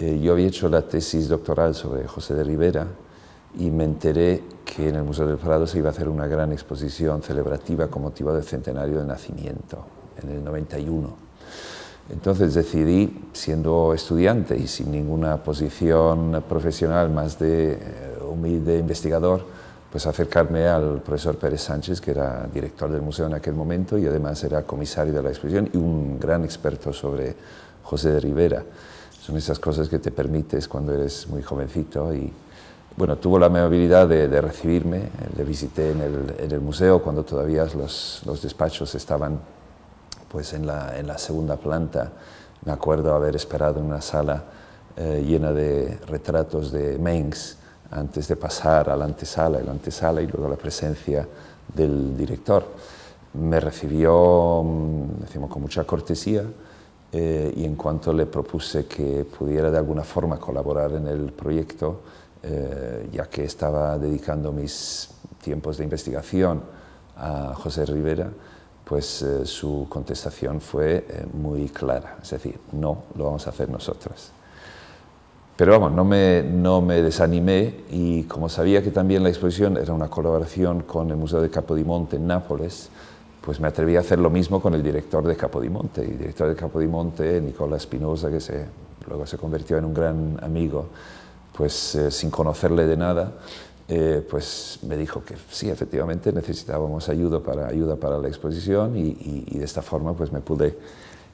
Eh, yo había hecho la tesis doctoral sobre José de Rivera y me enteré que en el Museo del Prado se iba a hacer una gran exposición celebrativa con motivo del centenario de nacimiento, en el 91. Entonces decidí, siendo estudiante y sin ninguna posición profesional más de eh, humilde investigador, pues acercarme al profesor Pérez Sánchez, que era director del museo en aquel momento y además era comisario de la exposición y un gran experto sobre José de Rivera. Son esas cosas que te permites cuando eres muy jovencito y, bueno, tuvo la amabilidad de, de recibirme, le visité en el, museo cuando todavía los, despachos estaban pues en la, segunda planta. Me acuerdo haber esperado en una sala eh, llena de retratos de Mengs antes de pasar a la antesala, y la antesala y luego la presencia del director. Me recibió, mm, decimos, con mucha cortesía, eh, y en cuanto le propuse que pudiera de alguna forma colaborar en el proyecto, eh, ya que estaba dedicando mis tiempos de investigación a José Rivera, pues eh, su contestación fue muy clara, es decir, no, lo vamos a hacer nosotras. Pero vamos, no me, no me desanimé y como sabía que también la exposición era una colaboración con el Museo de Capodimonte en Nápoles, pues me atreví a hacer lo mismo con el director de Capodimonte. Y el director de Capodimonte, Nicola Espinosa, que se, luego se convirtió en un gran amigo, pues eh, sin conocerle de nada, eh, pues me dijo que sí, efectivamente necesitábamos ayuda para, ayuda para la exposición y, de esta forma pues me pude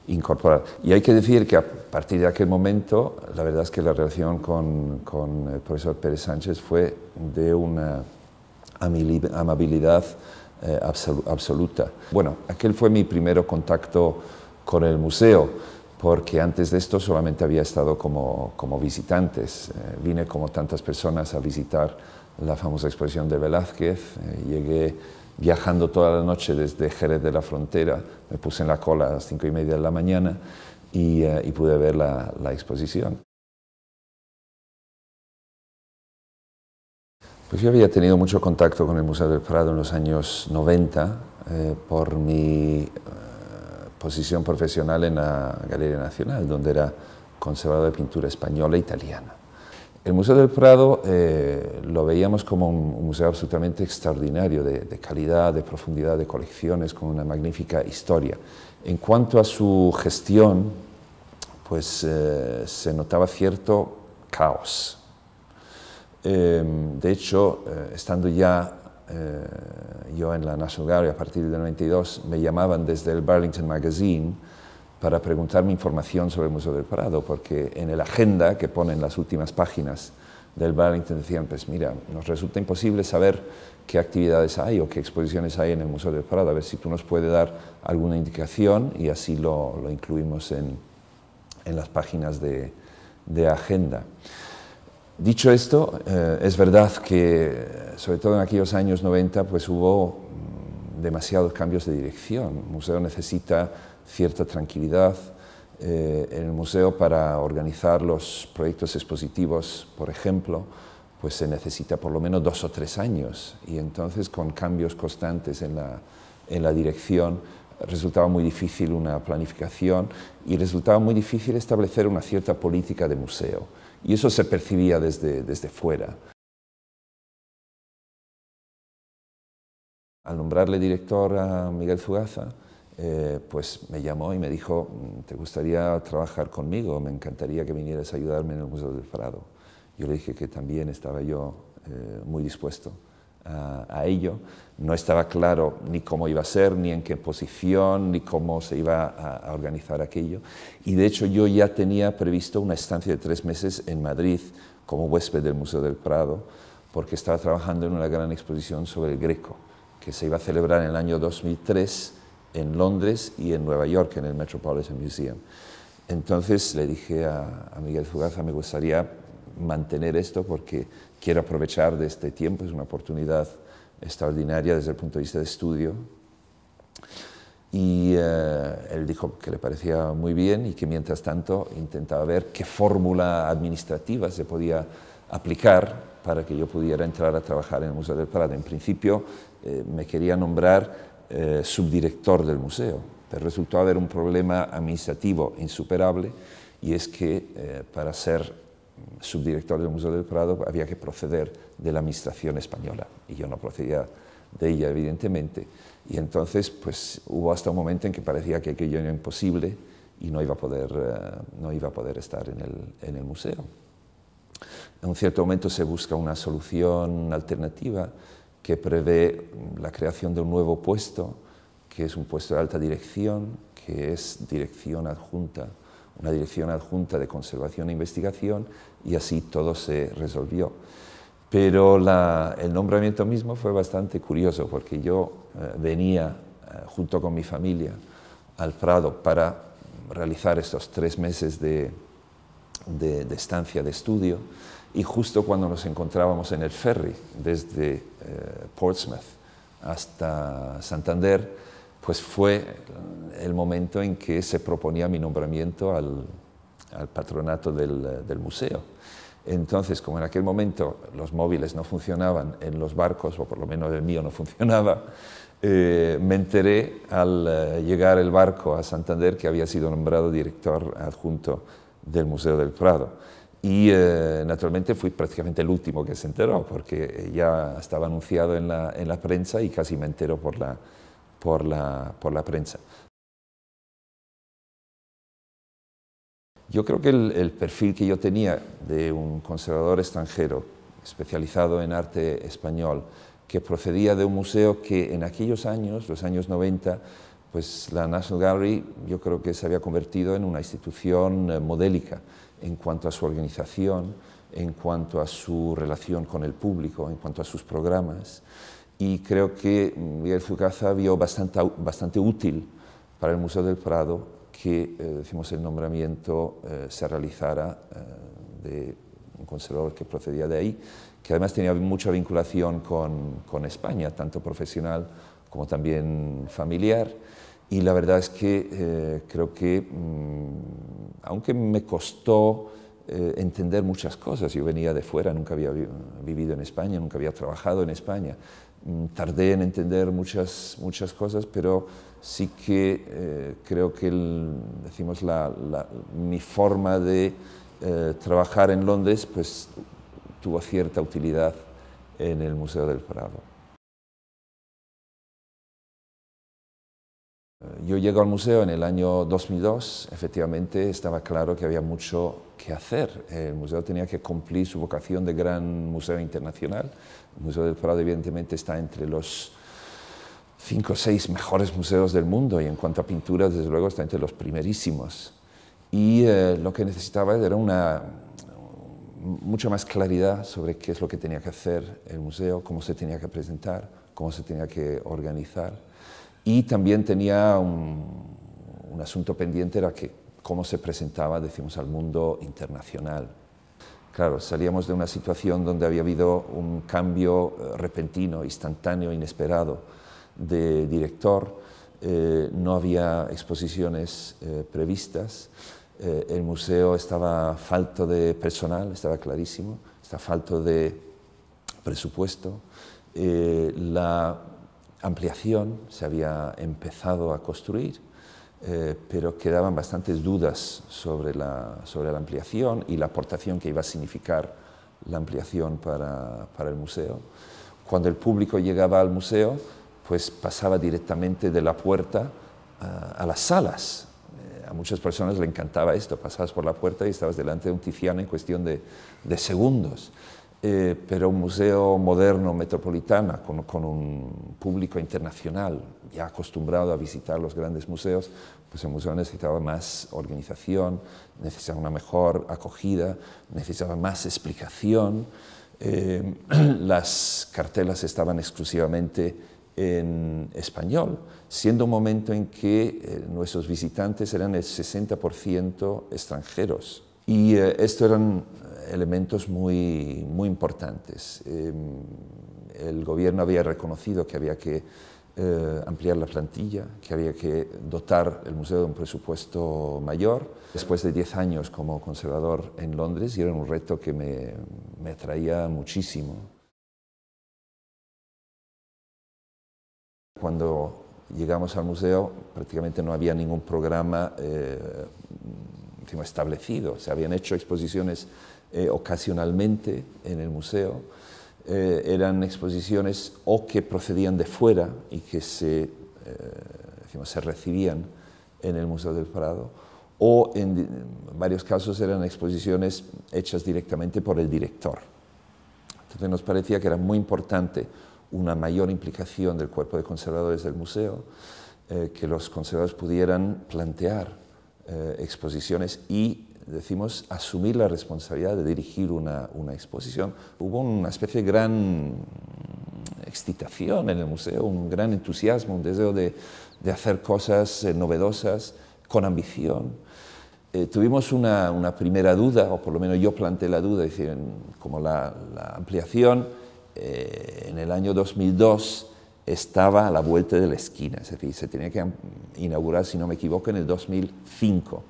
incorporar. Y hay que decir que a partir de aquel momento, la verdad es que la relación con, con el profesor Pérez Sánchez fue de una amabilidad eh, absoluta. Bueno, aquel fue mi primer contacto con el museo, porque antes de esto solamente había estado como, como visitantes. Eh, vine como tantas personas a visitar la famosa exposición de Velázquez, eh, llegué viajando toda la noche desde Jerez de la Frontera, me puse en la cola a las cinco y media de la mañana y, pude ver la exposición. yo había tenido mucho contacto con el Museo del Prado en los años 90 eh, por mi eh, posición profesional en la Galería Nacional, donde era conservador de pintura española e italiana. El Museo del Prado eh, lo veíamos como un, museo absolutamente extraordinario, de, calidad, de profundidad, de colecciones, con una magnífica historia. En cuanto a su gestión, pues se notaba cierto caos. Em, de hecho, eh, estando ya eh, yo en la National Gallery a partir del 92, me llamaban desde el Burlington Magazine para preguntarme información sobre el Museo del Prado, porque en la agenda que ponen las últimas páginas del Burlington decían, pues mira, nos resulta imposible saber qué actividades hay o qué exposiciones hay en el Museo del Prado, a ver si tú nos puedes dar alguna indicación y así lo, lo incluimos en, en, las páginas de, de agenda. Dicho esto, eh, es verdad que, sobre todo en aquellos años 90, pues hubo mm, demasiados cambios de dirección. El museo necesita cierta tranquilidad. en eh, el museo, para organizar los proyectos expositivos, por ejemplo, pues se necesita por lo menos dos o tres años. Y entonces, con cambios constantes en la, en la dirección, resultaba muy difícil una planificación y resultaba muy difícil establecer una cierta política de museo. Y eso se percibía desde, fuera. Al nombrarle director a Miguel Zugaza, eh, pues me llamó y me dijo, mm, ¿te gustaría trabajar conmigo? Me encantaría que vinieras a ayudarme en el Museo del Prado. Yo le dije que también estaba yo eh, muy dispuesto a, ello. No estaba claro ni cómo iba a ser, ni en qué posición, ni cómo se iba a, organizar aquello. Y de hecho yo ya tenía previsto una estancia de tres meses en Madrid como huésped del Museo del Prado, porque estaba trabajando en una gran exposición sobre el Greco, que se iba a celebrar en el año 2003 en Londres y en Nueva York, en el Metropolitan Museum. Entonces le dije a, a Miguel Fugaza, me gustaría mantener esto porque quiero aprovechar de este tiempo, es una oportunidad extraordinaria desde el punto de vista de estudio. Y eh, él dijo que le parecía muy bien y que mientras tanto intentaba ver qué fórmula administrativa se podía aplicar para que yo pudiera entrar a trabajar en el Museo del Prado. En principio eh, me quería nombrar eh, subdirector del museo, pero resultó haber un problema administrativo insuperable y es que para ser subdirector del Museo del Prado había que proceder de la administración española y yo no procedía de ella, evidentemente. Y entonces, pues hubo hasta un momento en que parecía que aquello era imposible y no iba a poder, eh, no iba a poder estar en el, en el museo. En un cierto momento se busca una solución alternativa que prevé la creación de un nuevo puesto, que es un puesto de alta dirección, que es dirección adjunta una dirección adjunta de conservación e investigación y así todo se resolvió. Pero el nombramiento mismo fue bastante curioso porque yo eh, venía eh, junto con mi familia al Prado para realizar estos tres meses de, de, estancia de estudio y justo cuando nos encontrábamos en el ferry desde eh, Portsmouth hasta Santander, pues fue el momento en que se proponía mi nombramiento al, patronato del, museo. Entonces, como en aquel momento los móviles no funcionaban en los barcos, o por lo menos el mío no funcionaba, eh, me enteré al eh, llegar el barco a Santander que había sido nombrado director adjunto del Museo del Prado. Y eh, naturalmente fui prácticamente el último que se enteró, porque ya estaba anunciado en la, en la prensa y casi me entero por la, por la, por la prensa. Yo creo que el, el, perfil que yo tenía de un conservador extranjero especializado en arte español, que procedía de un museo que en aquellos años, los años 90, pues la National Gallery yo creo que se había convertido en una institución eh, modélica en cuanto a su organización, en cuanto a su relación con el público, en cuanto a sus programas y creo que Miguel Fucaza vio bastante, bastante útil para el Museo del Prado que eh, decimos, el nombramiento eh, se realizara eh, de un conservador que procedía de ahí, que además tenía mucha vinculación con, con, España, tanto profesional como también familiar. Y la verdad es que creo que, mm, aunque me costó entender muchas cosas. Yo venía de fuera, nunca había vivido en España, nunca había trabajado en España. Mm, tardé en entender muchas, muchas cosas, pero sí que eh, creo que decimos la, mi forma de eh, trabajar en Londres pues, tuvo cierta utilidad en el Museo del Prado. Eh, yo llego al museo en el año 2002, efectivamente estaba claro que había mucho que hacer. El museo tenía que cumplir su vocación de gran museo internacional, el Museo del Prado evidentemente está entre los cinco o seis mejores museos del mundo y en cuanto a pinturas, desde luego, está entre los primerísimos. Y eh, lo que necesitaba era una, mucha más claridad sobre qué es lo que tenía que hacer el museo, cómo se tenía que presentar, cómo se tenía que organizar. Y también tenía un, un asunto pendiente, era que cómo se presentaba, decimos, al mundo internacional. Claro, salíamos de una situación donde había habido un cambio eh, repentino, instantáneo, inesperado de director, eh, no había exposiciones eh, previstas, el museo estaba falto de personal, estaba clarísimo, estaba falto de presupuesto, la ampliación se había empezado a construir, eh, pero quedaban bastantes dudas sobre la, sobre la ampliación y la aportación que iba a significar la ampliación para, para el museo. Cuando el público llegaba al museo, pues pasaba directamente de la puerta a, las salas. Eh, a muchas personas le encantaba esto, pasabas por la puerta y estabas delante de un Tiziano en cuestión de, de segundos. Eh, pero un museo moderno metropolitana con, un público internacional ya acostumbrado a visitar los grandes museos, pues el museo necesitaba más organización, necesitaba una mejor acogida, necesitaba más explicación. Eh, las cartelas estaban exclusivamente en español, siendo un momento en que eh, nuestros visitantes eran el 60% extranjeros. Y esto eran elementos muy, muy importantes. Em, el gobierno había reconocido que había que eh, ampliar la plantilla, que había que dotar el museo de un presupuesto mayor. Después de 10 años como conservador en Londres, y era un reto que me, me atraía muchísimo. Cuando llegamos al museo, prácticamente no había ningún programa eh, establecido. Se habían hecho exposiciones eh, ocasionalmente en el museo. Eh, eran exposiciones o que procedían de fuera y que se, eh, decimos, se recibían en el Museo del Prado, o en varios casos eran exposiciones hechas directamente por el director. Entonces nos parecía que era muy importante una mayor implicación del cuerpo de conservadores del museo, que los conservadores pudieran plantear exposiciones y decimos, asumir la responsabilidad de dirigir una, exposición. Hubo una especie de gran excitación en el museo, un gran entusiasmo, un deseo de, hacer cosas eh, novedosas, con ambición. Eh, tuvimos una, primera duda, o por lo menos yo planteé la duda, como la, ampliación eh, en el año 2002 estaba a la vuelta de la esquina, es decir, se tenía que inaugurar, si no me equivoco, en el 2005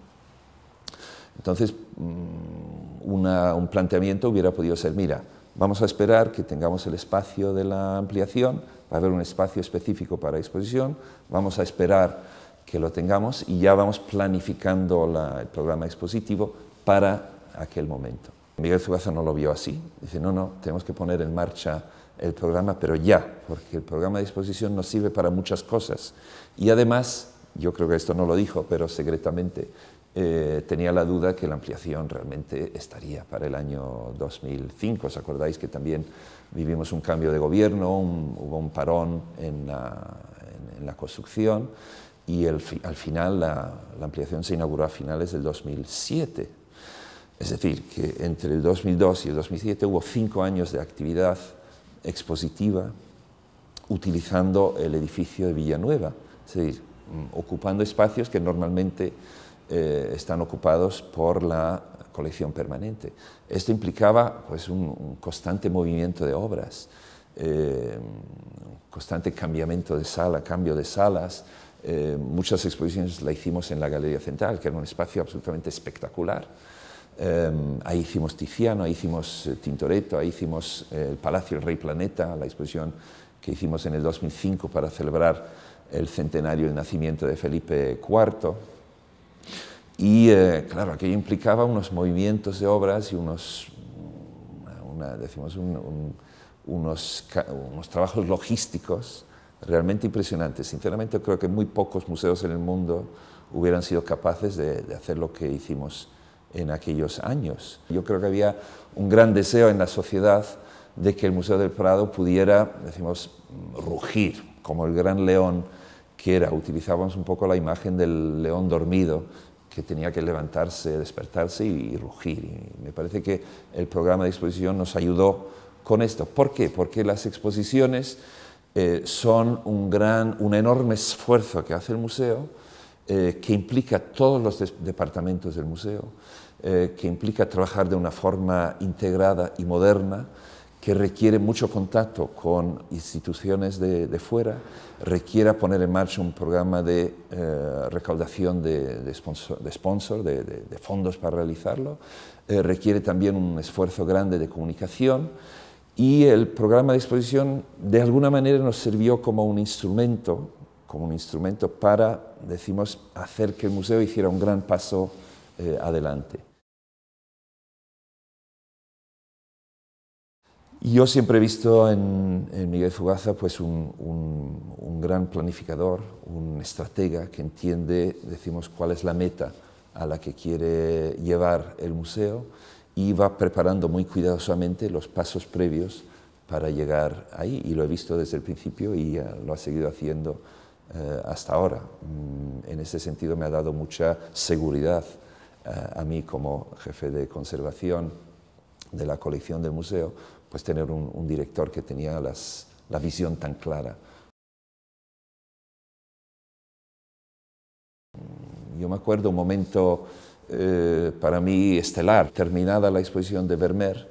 entonces, mm, un planteamiento hubiera podido ser, mira, vamos a esperar que tengamos el espacio de la ampliación, va a haber un espacio específico para exposición, vamos a esperar que lo tengamos y ya vamos planificando el programa expositivo para aquel momento. Miguel Zugaza no lo vio así, dice, no, no, tenemos que poner en marcha el programa, pero ya, porque el programa de exposición nos sirve para muchas cosas. Y además, yo creo que esto no lo dijo, pero secretamente eh, tenía la duda que la ampliación realmente estaría para el año 2005. ¿Os acordáis que también vivimos un cambio de gobierno, hubo un parón en la, construcción y al final la, la, ampliación se inauguró a finales del 2007? Es decir, que entre el 2002 y el 2007 hubo cinco años de actividad expositiva utilizando el edificio de Villanueva, es decir, mm, ocupando espacios que normalmente eh, están ocupados por la colección permanente. Esto implicaba pues, un, constante movimiento de obras, un eh, constante cambio de sala, cambio de salas. Eh, muchas exposiciones la hicimos en la Galería Central, que era un espacio absolutamente espectacular. ahí hicimos Tiziano, ahí hicimos Tintoretto, ahí hicimos el Palacio del Rey Planeta, la exposición que hicimos en el 2005 para celebrar el centenario del nacimiento de Felipe IV. Y eh, claro, aquello implicaba unos movimientos de obras y unos, mm, decimos, unos, unos, trabajos logísticos realmente impresionantes. Sinceramente creo que muy pocos museos en el mundo hubieran sido capaces de, de hacer lo que hicimos en aquellos años. Yo creo que había un gran deseo en la sociedad de que el Museo del Prado pudiera, decimos, mm, rugir como el gran león que era. Utilizábamos un poco la imagen del león dormido que tenía que levantarse, despertarse y rugir. me parece que el programa de exposición nos ayudó con esto. ¿Por qué? Porque las exposiciones eh, son un, gran, un enorme esfuerzo que hace el museo, eh, que implica todos los departamentos del museo, eh, que implica trabajar de una forma integrada y moderna que requiere mucho contacto con instituciones de, fuera, requiere poner en marcha un programa de eh, recaudación de, de, de, fondos para realizarlo, eh, requiere también un esfuerzo grande de comunicación y el programa de exposición de alguna manera nos sirvió como un instrumento, como un instrumento para, decimos, hacer que el museo hiciera un gran paso eh, adelante. yo siempre he visto en, Miguel Fugaza pues un, gran planificador, un estratega que entiende, decimos, cuál es la meta a la que quiere llevar el museo y va preparando muy cuidadosamente los pasos previos para llegar ahí. Y lo he visto desde el principio y lo ha seguido haciendo eh, hasta ahora. Mm, en ese sentido me ha dado mucha seguridad eh, a mí como jefe de conservación de la colección del museo pues tener un, director que tenía la visión tan clara. Yo me acuerdo un momento eh, para mí estelar. Terminada la exposición de Vermeer,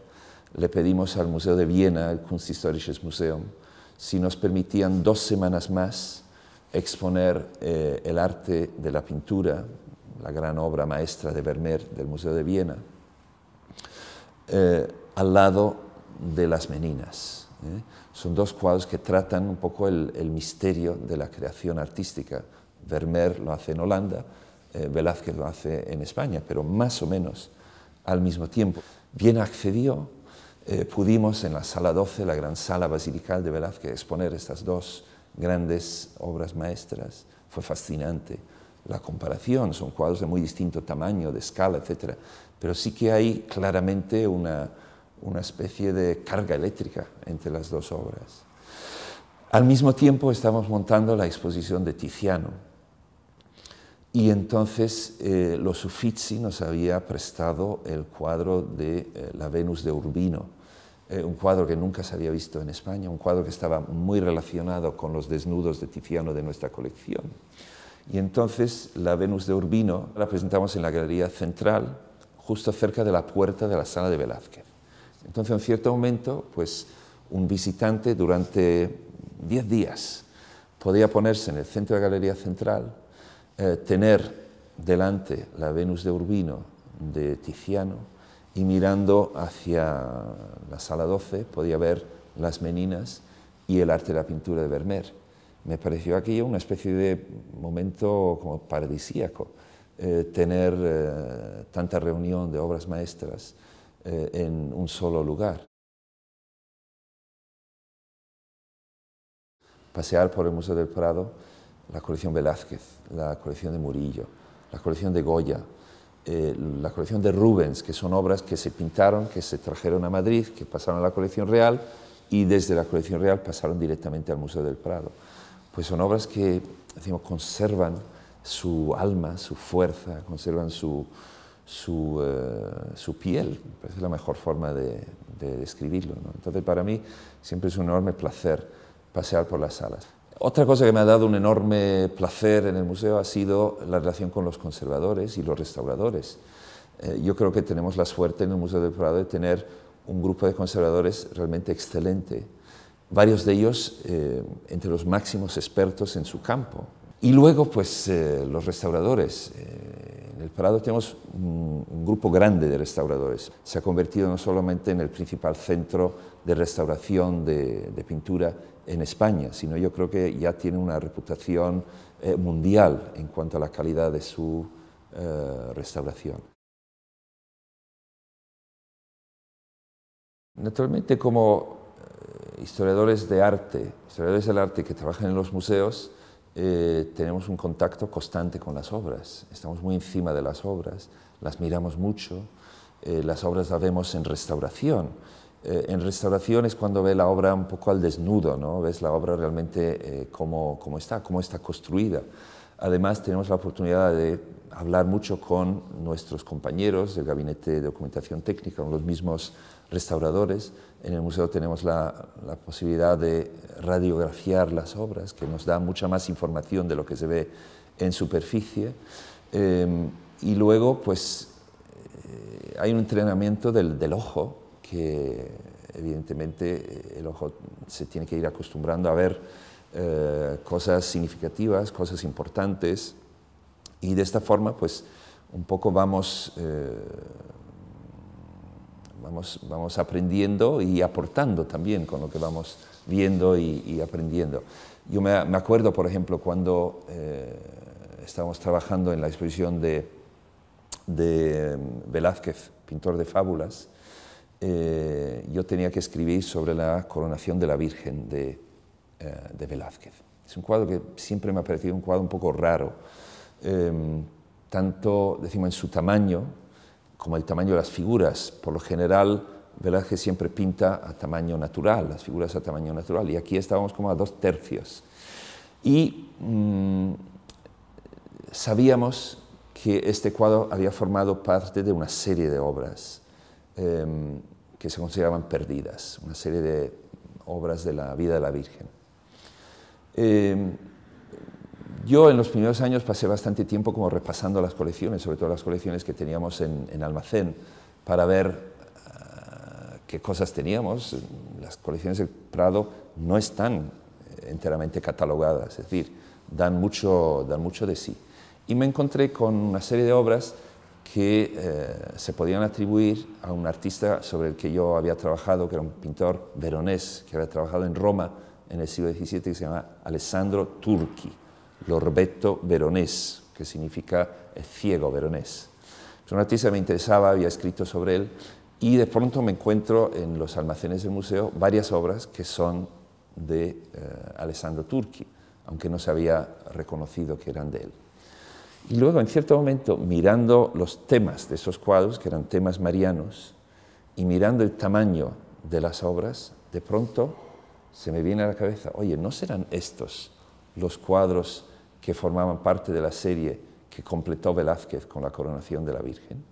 le pedimos al Museo de Viena, el Kunsthistorisches Museum, si nos permitían dos semanas más exponer eh, el arte de la pintura, la gran obra maestra de Vermeer del Museo de Viena, eh, al lado de las Meninas. ¿eh? Son dos cuadros que tratan un poco el, misterio de la creación artística. Vermeer lo hace en Holanda, eh, Velázquez lo hace en España, pero más o menos al mismo tiempo. Bien accedió, eh, pudimos en la sala 12, la gran sala basilical de Velázquez, exponer estas dos grandes obras maestras. Fue fascinante la comparación, son cuadros de muy distinto tamaño, de escala, etc. Pero sí que hay claramente una, una especie de carga eléctrica entre las dos obras. Al mismo tiempo estamos montando la exposición de Tiziano y entonces eh, los Uffizi nos había prestado el cuadro de eh, la Venus de Urbino, eh, un cuadro que nunca se había visto en España, un cuadro que estaba muy relacionado con los desnudos de Tiziano de nuestra colección. Y entonces la Venus de Urbino la presentamos en la Galería Central, justo cerca de la puerta de la sala de Velázquez. Entonces, en cierto momento, pues un visitante durante 10 días podía ponerse en el centro de la Galería Central, eh, tener delante la Venus de Urbino de Tiziano y mirando hacia la sala 12 podía ver las Meninas y el arte de la pintura de Vermeer. Me pareció aquello una especie de momento como paradisíaco, eh, tener eh, tanta reunión de obras maestras eh, en un solo lugar. Pasear por el Museo del Prado, la colección Velázquez, la colección de Murillo, la colección de Goya, eh, la colección de Rubens, que son obras que se pintaron, que se trajeron a Madrid, que pasaron a la colección real y desde la colección real pasaron directamente al Museo del Prado. Pues son obras que decimos, conservan su alma, su fuerza, conservan su, su, eh, su piel, es la mejor forma de, describirlo. Entonces, para mí siempre es un enorme placer pasear por las salas. Otra cosa que me ha dado un enorme placer en el museo ha sido la relación con los conservadores y los restauradores. Eh, yo creo que tenemos la suerte en el Museo del Prado de tener un grupo de conservadores realmente excelente, varios de ellos eh, entre los máximos expertos en su campo. Y luego, pues, los restauradores el Prado tenemos un, grupo grande de restauradores. Se ha convertido no solamente en el principal centro de restauración de, pintura en España, sino yo creo que ya tiene una reputación eh, mundial en cuanto a la calidad de su eh, restauración. Naturalmente, como eh, historiadores de arte, historiadores del arte que trabajan en los museos, eh, tenemos un contacto constante con las obras, estamos muy encima de las obras, las miramos mucho, eh, las obras las vemos en restauración. Eh, en restauración es cuando ve la obra un poco al desnudo, ¿no? ves la obra realmente cómo, cómo está, cómo está construida. Además, tenemos la oportunidad de hablar mucho con nuestros compañeros del Gabinete de Documentación Técnica, con los mismos restauradores, en el museo tenemos la, posibilidad de radiografiar las obras, que nos da mucha más información de lo que se ve en superficie. Eh, y luego, pues, eh, hay un entrenamiento del, ojo, que evidentemente eh, el ojo se tiene que ir acostumbrando a ver cosas significativas, cosas importantes. Y de esta forma, pues, un poco vamos vamos, vamos aprendiendo y aportando también con lo que vamos viendo y, aprendiendo. Yo me, acuerdo, por ejemplo, cuando eh, estábamos trabajando en la exposición de, mm, Velázquez, pintor de fábulas, eh, yo tenía que escribir sobre la coronación de la Virgen de, eh, de, Velázquez. Es un cuadro que siempre me ha parecido un cuadro un poco raro, em, tanto, decimos, en su tamaño, como el tamaño de las figuras. Por lo general, Velázquez siempre pinta a tamaño natural, las figuras a tamaño natural, y aquí estábamos como a dos tercios. Y mm, sabíamos que este cuadro había formado parte de una serie de obras em, que se consideraban perdidas, una serie de obras de la vida de la Virgen. Em, yo en los primeros años pasé bastante tiempo como repasando las colecciones, sobre todo las colecciones que teníamos en, almacén, para ver ah, qué cosas teníamos. Las colecciones del Prado no están eh, enteramente catalogadas, es decir, dan mucho, dan mucho de sí. Y me encontré con una serie de obras que eh, se podían atribuir a un artista sobre el que yo había trabajado, que era un pintor veronés, que había trabajado en Roma en el siglo XVII, que se llama Alessandro Turchi l'Orbetto Veronés, que significa eh, ciego veronés. Es un artista que me interesaba, había escrito sobre él, y de pronto me encuentro en los almacenes del museo varias obras que son de eh, Alessandro Turchi, aunque no se había reconocido que eran de él. Y luego, en cierto momento, mirando los temas de esos cuadros, que eran temas marianos, y mirando el tamaño de las obras, de pronto se me viene a la cabeza, oye, ¿no serán estos los cuadros que formaban parte de la serie que completó Velázquez con la coronación de la Virgen.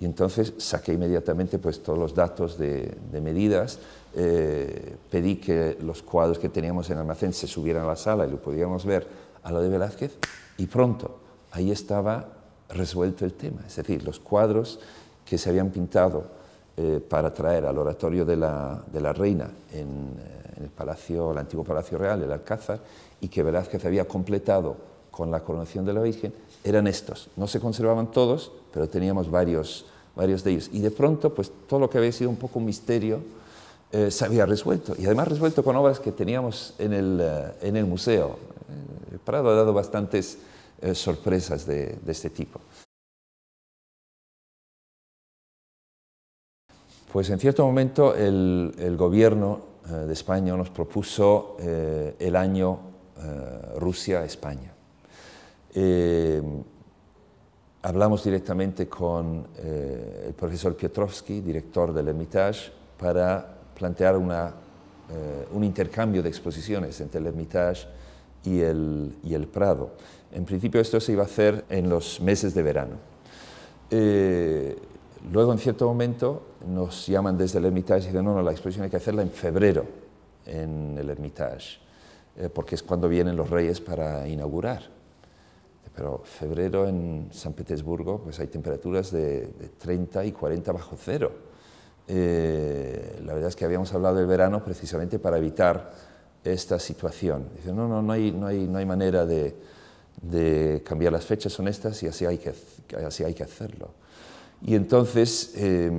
Y entonces saqué inmediatamente pues, todos los datos de, medidas, eh, pedí que los cuadros que teníamos en almacén se subieran a la sala y lo podíamos ver a lo de Velázquez y pronto ahí estaba resuelto el tema. Es decir, los cuadros que se habían pintado eh, para traer al oratorio de la, reina eh, en, el, palacio, el antiguo Palacio Real, el Alcázar, y que Velázquez había completado con la coronación de la Virgen, eran estos. No se conservaban todos, pero teníamos varios, de ellos. Y de pronto, pues todo lo que había sido un poco un misterio eh, se había resuelto. Y además resuelto con obras que teníamos en el, eh, museo. Eh, el Prado ha dado bastantes sorpresas de, este tipo. Pues en cierto momento el, gobierno de España nos propuso el año eh, Rusia-España. Eh, hablamos directamente con eh, el profesor Piotrowski, director del Hermitage, para plantear un intercambio de exposiciones entre el Hermitage y el, y el, Prado. En principio esto se iba a hacer en los meses de verano. luego, en cierto momento, nos llaman desde el Hermitage y dicen, no, no, la exposición hay que hacerla en febrero en el Hermitage. Eh, porque es cuando vienen los reyes para inaugurar. Pero febrero en San Petersburgo pues hay temperaturas de, de 30 y 40 bajo cero. Eh, la verdad es que habíamos hablado del verano precisamente para evitar esta situación. dice no, no, no hay, manera de, cambiar las fechas, son estas y así hay que, así hay que hacerlo. Y entonces eh,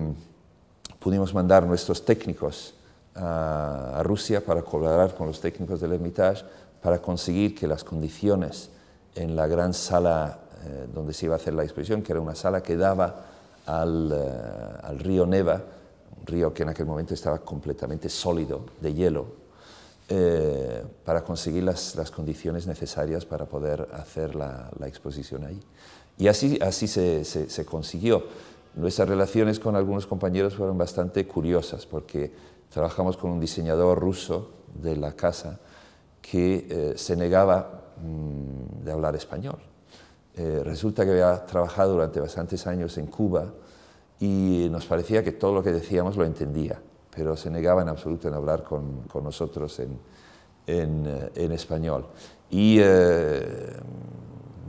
pudimos mandar nuestros técnicos a Rusia para colaborar con los técnicos del Hermitage para conseguir que las condiciones en la gran sala eh, donde se iba a hacer la exposición, que era una sala que daba al, eh, río Neva, un río que en aquel momento estaba completamente sólido de hielo, eh, para conseguir las, las, condiciones necesarias para poder hacer la, la exposición ahí. Y así, así se, se consiguió. Nuestras relaciones con algunos compañeros fueron bastante curiosas porque Trabajamos con un diseñador ruso de la casa que eh, se negaba mm, de hablar español. Eh, resulta que había trabajado durante bastantes años en Cuba y nos parecía que todo lo que decíamos lo entendía, pero se negaba en absoluto en hablar con, nosotros eh, en, español. Y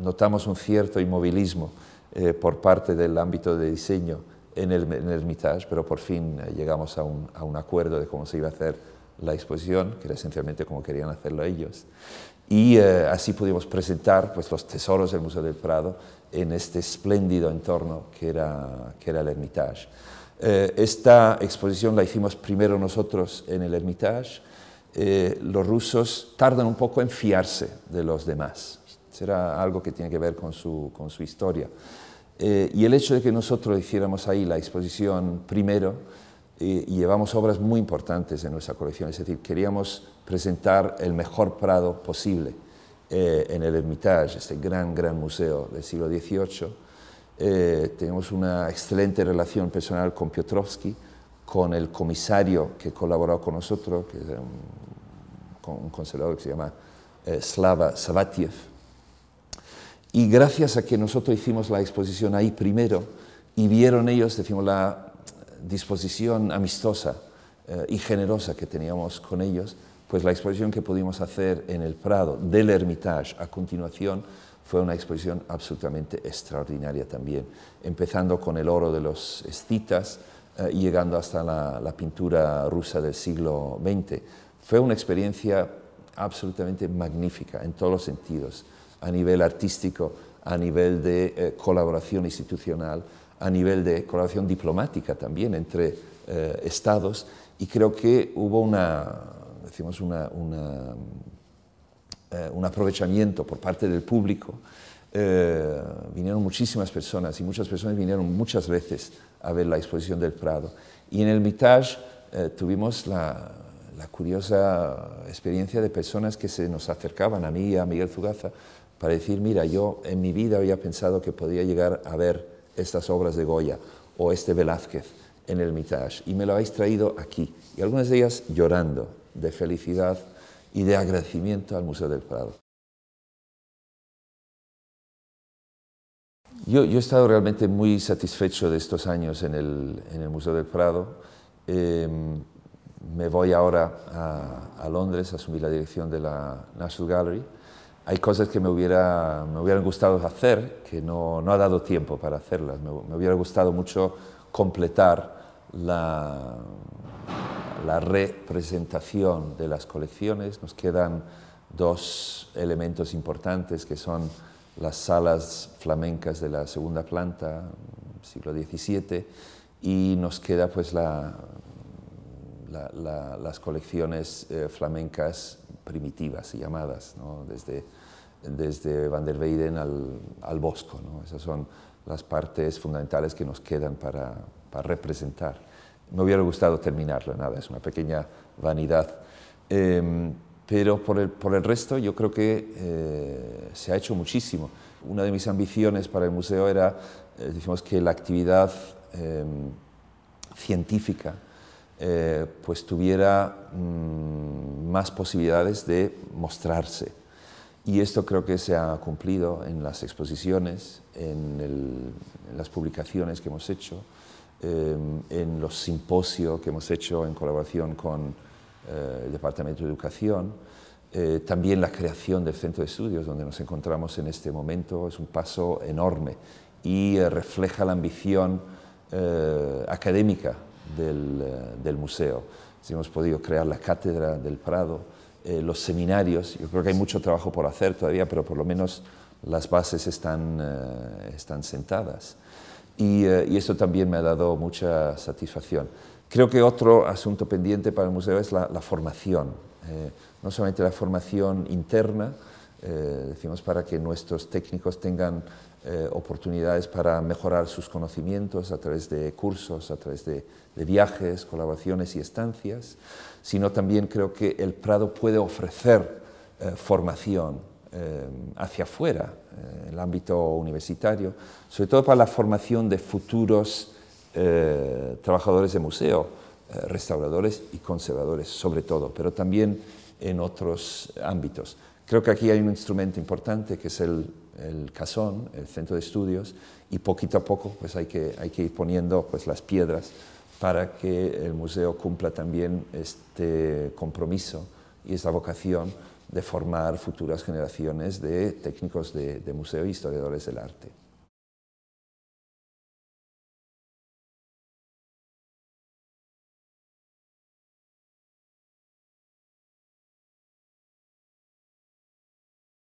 notamos un cierto inmovilismo por parte del ámbito de diseño en el, Hermitage, pero por fin eh, llegamos a un, acuerdo de cómo se iba a hacer la exposición, que era esencialmente como querían hacerlo ellos. Y eh, así pudimos presentar pues, los tesoros del Museo del Prado en este espléndido entorno que era, que era el Hermitage. Eh, esta exposición la hicimos primero nosotros en el Hermitage. los rusos tardan un poco en fiarse de los demás. Será algo que tiene que ver con su, con su historia. Eh, y el hecho de que nosotros hiciéramos ahí la exposición primero, eh, y llevamos obras muy importantes en nuestra colección, es decir, queríamos presentar el mejor Prado posible eh, en el Hermitage, este gran, gran museo del siglo XVIII. tenemos una excelente relación personal con Piotrowski, con el comisario que colaboró con nosotros, que es un, conservador que se llama Slava Savatiev, y gracias a que nosotros hicimos la exposición ahí primero y vieron ellos, decimos, la disposición amistosa eh, y generosa que teníamos con ellos, pues la exposición que pudimos hacer en el Prado del Hermitage a continuación fue una exposición absolutamente extraordinaria también, empezando con el oro de los escitas eh, y llegando hasta la pintura rusa del siglo XX. Fue una experiencia absolutamente magnífica en todos los sentidos a nivel artístico, a nivel de eh, colaboración institucional, a nivel de colaboración diplomática también entre eh, estados y creo que hubo una, decimos eh, un aprovechamiento por parte del público. vinieron muchísimas personas y muchas personas vinieron muchas veces a ver la exposición del Prado. Y en el Mitage tuvimos la, la curiosa experiencia de personas que se nos acercaban a mí y a Miguel Zugaza para decir, mira, yo en mi vida había pensado que podía llegar a ver estas obras de Goya o este Velázquez en el Mitage y me lo habéis traído aquí. Y algunas de ellas llorando de felicidad y de agradecimiento al Museo del Prado. Yo, he estado realmente muy satisfecho de estos años en el, Museo del Prado. Em, me voy ahora a, Londres a asumir la dirección de la National Gallery hay cosas que me, hubiera, me hubieran gustado hacer, que no, no ha dado tiempo para hacerlas. Me, hubiera gustado mucho completar la, la, representación de las colecciones. Nos quedan dos elementos importantes que son las salas flamencas de la segunda planta, siglo XVII, y nos queda pues la, las colecciones eh, flamencas primitivas y llamadas, desde, desde Van der Weyden al, al Bosco. Esas son las partes fundamentales que nos quedan para, representar. Me hubiera gustado terminarlo, nada, es una pequeña vanidad. Em, pero por el, por el, resto yo creo que eh, se ha hecho muchísimo. Una de mis ambiciones para el museo era, eh, decimos, que la actividad em, científica eh, pues tuviera mm, más posibilidades de mostrarse. Y esto creo que se ha cumplido en las exposiciones, en, las publicaciones que hemos hecho, em, en los simposios que hemos hecho en colaboración con eh, el Departamento de Educación. Eh, también la creación del centro de estudios donde nos encontramos en este momento es un paso enorme y refleja la ambición académica eh, del, museo. Si hemos podido crear la cátedra del Prado, eh, los seminarios, yo creo que hay mucho trabajo por hacer todavía, pero por lo menos las bases están, eh, están sentadas. Y, eso también me ha dado mucha satisfacción. Creo que otro asunto pendiente para el museo es la, la formación, no solamente la formación interna, decimos para que nuestros técnicos tengan eh, oportunidades para mejorar sus conocimientos a través de cursos, a través de, viajes, colaboraciones y estancias, sino también creo que el Prado puede ofrecer eh, formación eh, hacia afuera, el ámbito universitario, sobre todo para la formación de futuros trabajadores de museo, restauradores y conservadores sobre todo, pero también en otros ámbitos. Creo que aquí hay un instrumento importante que es el el Casón, el centro de estudios, y poquito a poco pues hay que, ir poniendo pues, las piedras para que el museo cumpla también este compromiso y esta vocación de formar futuras generaciones de técnicos de, de museo e historiadores del arte.